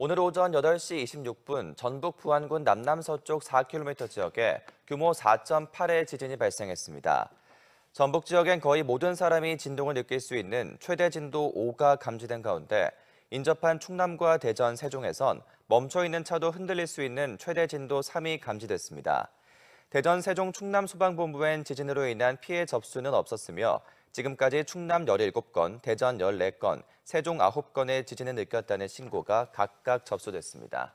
오늘 오전 8시 26분 전북 부안군 남남서쪽 4km 지역에 규모 4.8의 지진이 발생했습니다. 전북 지역엔 거의 모든 사람이 진동을 느낄 수 있는 최대 진도 5가 감지된 가운데 인접한 충남과 대전, 세종에선 멈춰있는 차도 흔들릴 수 있는 최대 진도 3이 감지됐습니다. 대전 세종 충남 소방본부엔 지진으로 인한 피해 접수는 없었으며 지금까지 충남 17건, 대전 14건, 세종 9건의 지진을 느꼈다는 신고가 각각 접수됐습니다.